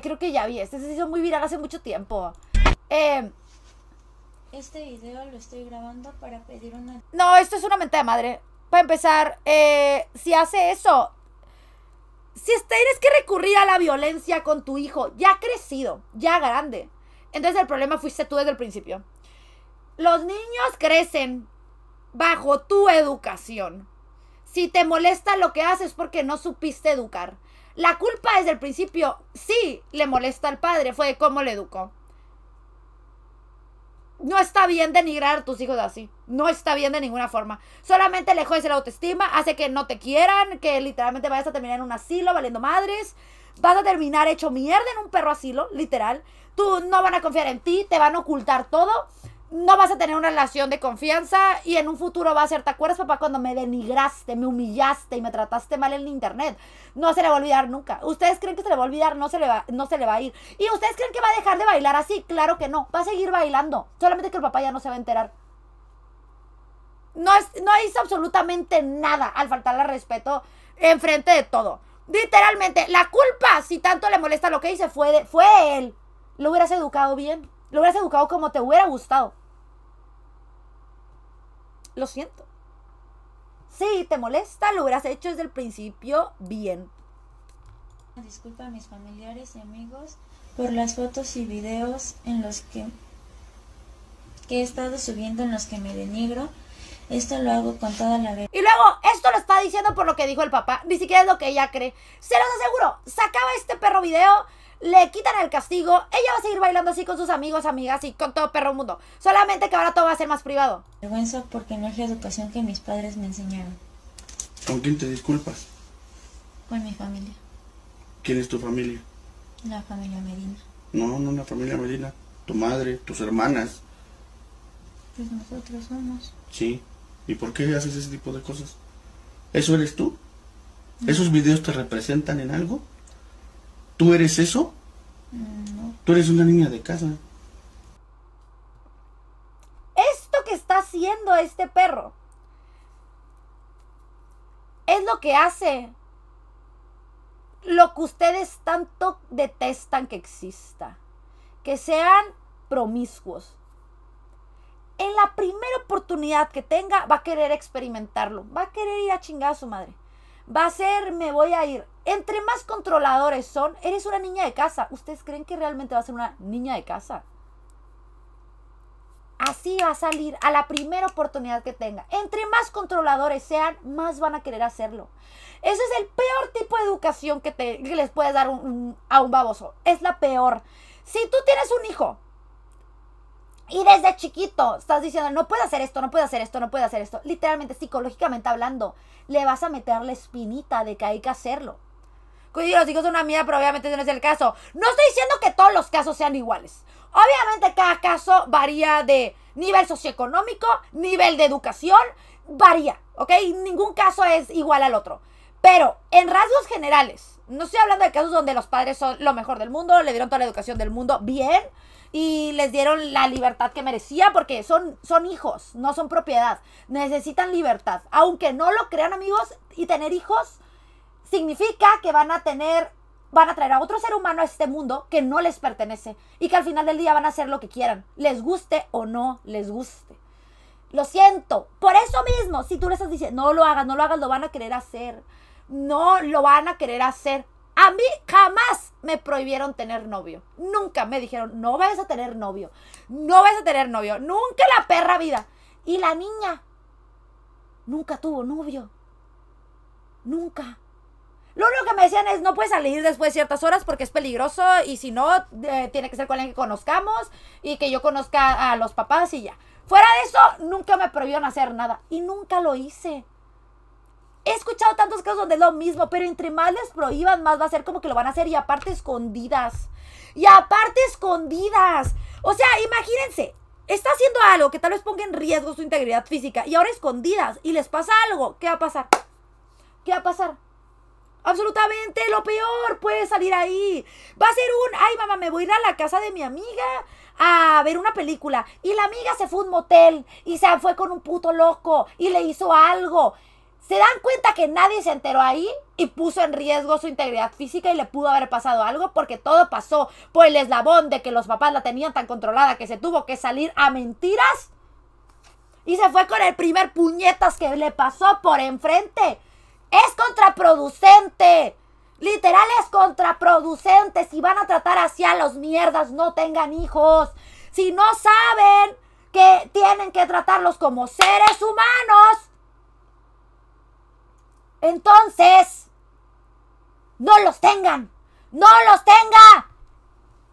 creo que ya vi. Este se hizo muy viral hace mucho tiempo. Em, este video lo estoy grabando para pedir una... No, esto es una menta de madre. Para empezar, eh, si hace eso, si tienes que recurrir a la violencia con tu hijo, ya crecido, ya grande, entonces el problema fuiste tú desde el principio. Los niños crecen bajo tu educación. Si te molesta lo que haces porque no supiste educar. La culpa desde el principio sí le molesta al padre, fue de cómo le educó. No está bien denigrar a tus hijos así. No está bien de ninguna forma. Solamente le jodes la autoestima, hace que no te quieran, que literalmente vayas a terminar en un asilo valiendo madres. Vas a terminar hecho mierda en un perro asilo, literal. Tú no van a confiar en ti, te van a ocultar todo no vas a tener una relación de confianza y en un futuro va a ser, ¿te acuerdas papá cuando me denigraste, me humillaste y me trataste mal en internet? No se le va a olvidar nunca. Ustedes creen que se le va a olvidar, no se le va, a ir. Y ustedes creen que va a dejar de bailar así, claro que no, va a seguir bailando, solamente que el papá ya no se va a enterar. No, es, no hizo absolutamente nada al faltarle respeto enfrente de todo. Literalmente, la culpa, si tanto le molesta lo que hice, fue, fue él. Lo hubieras educado bien lo hubieras educado como te hubiera gustado lo siento. Si te molesta, lo hubieras hecho desde el principio bien. Disculpa a mis familiares y amigos por las fotos y videos en los que, que he estado subiendo en los que me denigro. Esto lo hago con toda la vez. Y luego, esto lo está diciendo por lo que dijo el papá. Ni siquiera es lo que ella cree. Se los aseguro, sacaba este perro video le quitan el castigo, ella va a seguir bailando así con sus amigos, amigas y con todo perro mundo. Solamente que ahora todo va a ser más privado. Vergüenza porque no es la educación que mis padres me enseñaron. ¿Con quién te disculpas? Con mi familia. ¿Quién es tu familia? La familia Medina. No, no la familia Medina. Tu madre, tus hermanas. Pues nosotros somos. Sí. ¿Y por qué haces ese tipo de cosas? ¿Eso eres tú? ¿Esos videos te representan en algo? ¿Tú eres eso? Tú eres una niña de casa. Esto que está haciendo este perro es lo que hace lo que ustedes tanto detestan que exista. Que sean promiscuos. En la primera oportunidad que tenga, va a querer experimentarlo. Va a querer ir a chingar a su madre va a ser, me voy a ir. Entre más controladores son, eres una niña de casa. ¿Ustedes creen que realmente va a ser una niña de casa? Así va a salir a la primera oportunidad que tenga. Entre más controladores sean, más van a querer hacerlo. Ese es el peor tipo de educación que, te, les puedes dar a un baboso. Es la peor. Si tú tienes un hijo y desde chiquito estás diciendo, no puedo hacer esto, no puedo hacer esto, no puedo hacer esto. Literalmente, psicológicamente hablando, le vas a meter la espinita de que hay que hacerlo. Cuidado, los hijos son una mierda, pero obviamente no es el caso. No estoy diciendo que todos los casos sean iguales. Obviamente cada caso varía de nivel socioeconómico, nivel de educación, varía, ¿ok? Ningún caso es igual al otro. Pero en rasgos generales, no estoy hablando de casos donde los padres son lo mejor del mundo, le dieron toda la educación del mundo bien y les dieron la libertad que merecía porque son, son hijos, no son propiedad. Necesitan libertad. Aunque no lo crean amigos, y tener hijos significa que van a tener, van a traer a otro ser humano a este mundo que no les pertenece y que al final del día van a hacer lo que quieran, les guste o no les guste. Lo siento, por eso mismo, si tú le estás diciendo, no lo hagas, no lo hagas, lo van a querer hacer no lo van a querer hacer. A mí jamás me prohibieron tener novio. Nunca me dijeron, no vas a tener novio. No vas a tener novio. Nunca la perra vida. Y la niña nunca tuvo novio. Nunca. Lo único que me decían es, no puedes salir después de ciertas horas porque es peligroso y si no, tiene que ser con alguien que conozcamos y que yo conozca a los papás y ya. Fuera de eso, nunca me prohibieron hacer nada y nunca lo hice. He escuchado tantos casos donde es lo mismo, pero entre más les prohíban, más va a ser como que lo van a hacer y aparte escondidas. Y aparte escondidas. O sea, imagínense, está haciendo algo que tal vez ponga en riesgo su integridad física y ahora escondidas y les pasa algo, ¿qué va a pasar? ¿Qué va a pasar? Absolutamente lo peor puede salir ahí. Va a ser un, ay mamá, me voy a ir a la casa de mi amiga a ver una película. Y la amiga se fue a un motel y se fue con un puto loco y le hizo algo. ¿Se dan cuenta que nadie se enteró ahí y puso en riesgo su integridad física y le pudo haber pasado algo? Porque todo pasó por el eslabón de que los papás la tenían tan controlada que se tuvo que salir a mentiras. Y se fue con el primer puñetas que le pasó por enfrente. Es contraproducente. Literal es contraproducente. Si van a tratar así a los mierdas, no tengan hijos. Si no saben que tienen que tratarlos como seres humanos, entonces, no los tengan. No los tenga.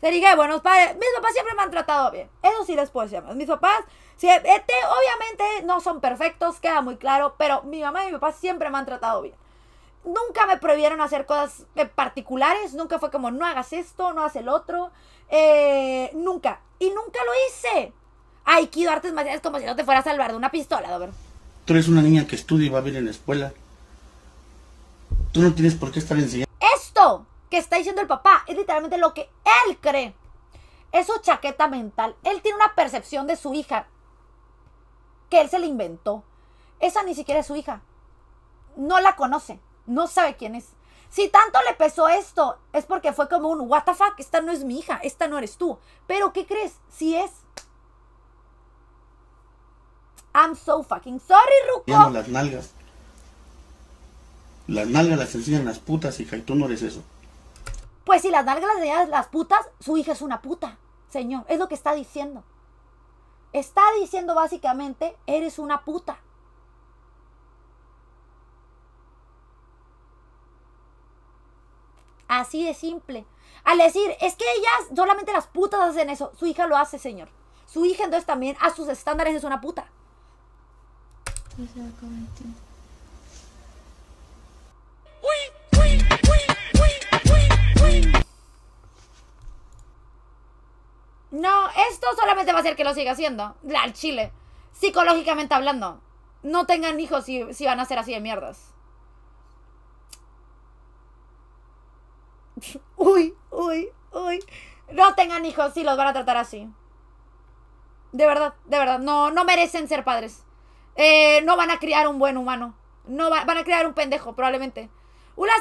Te dije, buenos padres. Mis papás siempre me han tratado bien. Eso sí les puedo decir. Mis papás, eh, obviamente no son perfectos, queda muy claro, pero mi mamá y mi papá siempre me han tratado bien. Nunca me prohibieron hacer cosas particulares, nunca fue como, no hagas esto, no hagas el otro. Eh, nunca. Y nunca lo hice. Aikido, artes marciales, como si no te fuera a salvar de una pistola, Dober. Tú eres una niña que estudia y va venir en la escuela. Tú no tienes por qué estar enseñando. Esto que está diciendo el papá es literalmente lo que él cree. Eso chaqueta mental. Él tiene una percepción de su hija que él se le inventó. Esa ni siquiera es su hija. No la conoce. No sabe quién es. Si tanto le pesó esto, es porque fue como un what the fuck, esta no es mi hija, esta no eres tú. Pero ¿qué crees? Si es. I'm so fucking sorry, Ruco. las nalgas. Las nalgas las enseñan las putas, hija, y tú no eres eso. Pues si las nalgas las enseñan las putas, su hija es una puta, señor. Es lo que está diciendo. Está diciendo básicamente, eres una puta. Así de simple. Al decir, es que ellas, solamente las putas hacen eso. Su hija lo hace, señor. Su hija entonces también a sus estándares es una puta. Pues No, esto solamente va a hacer que lo siga haciendo. Al chile. Psicológicamente hablando. No tengan hijos si, si van a ser así de mierdas. Uy, uy, uy. No tengan hijos si los van a tratar así. De verdad, de verdad. No, no merecen ser padres. Eh, no van a criar un buen humano. No van a crear un pendejo, probablemente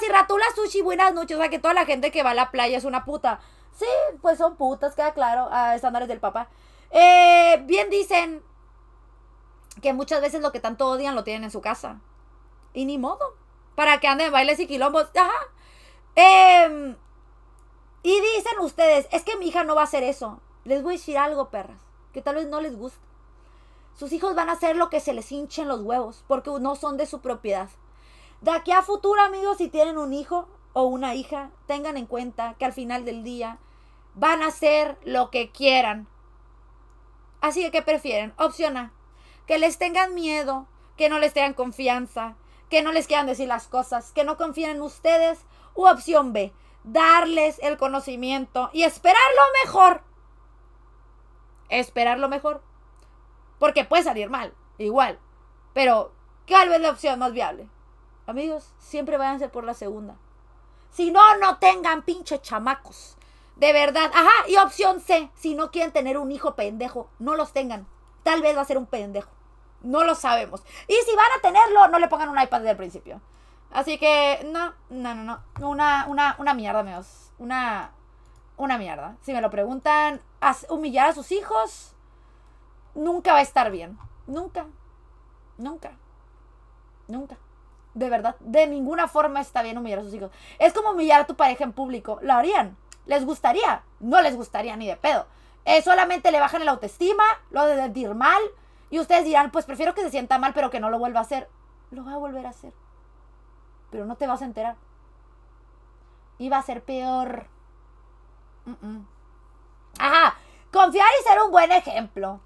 y ratulas, Sushi, buenas noches. O sea, que toda la gente que va a la playa es una puta. Sí, pues son putas, queda claro, a estándares del papá. Eh, bien dicen que muchas veces lo que tanto odian lo tienen en su casa. Y ni modo. Para que anden bailes y quilombos. Ajá. Em, y dicen ustedes, es que mi hija no va a hacer eso. Les voy a decir algo, perras, que tal vez no les guste. Sus hijos van a hacer lo que se les hinchen los huevos, porque no son de su propiedad. De aquí a futuro, amigos, si tienen un hijo o una hija, tengan en cuenta que al final del día van a hacer lo que quieran. Así que, ¿qué prefieren? Opción A, que les tengan miedo, que no les tengan confianza, que no les quieran decir las cosas, que no confíen en ustedes. U opción B, darles el conocimiento y esperar lo mejor. Esperar lo mejor. Porque puede salir mal, igual. Pero, tal es la opción más viable? Amigos, siempre a ser por la segunda. Si no, no tengan pinche chamacos. De verdad. Ajá, y opción C. Si no quieren tener un hijo pendejo, no los tengan. Tal vez va a ser un pendejo. No lo sabemos. Y si van a tenerlo, no le pongan un iPad desde el principio. Así que, no, no, no, no. Una, una, una mierda, amigos. Una, una mierda. Si me lo preguntan, humillar a sus hijos nunca va a estar bien. Nunca. Nunca. Nunca de verdad, de ninguna forma está bien humillar a sus hijos. Es como humillar a tu pareja en público. ¿Lo harían? ¿Les gustaría? No les gustaría ni de pedo. Eh, solamente le bajan la autoestima, lo de decir mal. Y ustedes dirán, pues prefiero que se sienta mal, pero que no lo vuelva a hacer. Lo va a volver a hacer. Pero no te vas a enterar. Y va a ser peor. Ajá. Confiar y ser un buen ejemplo.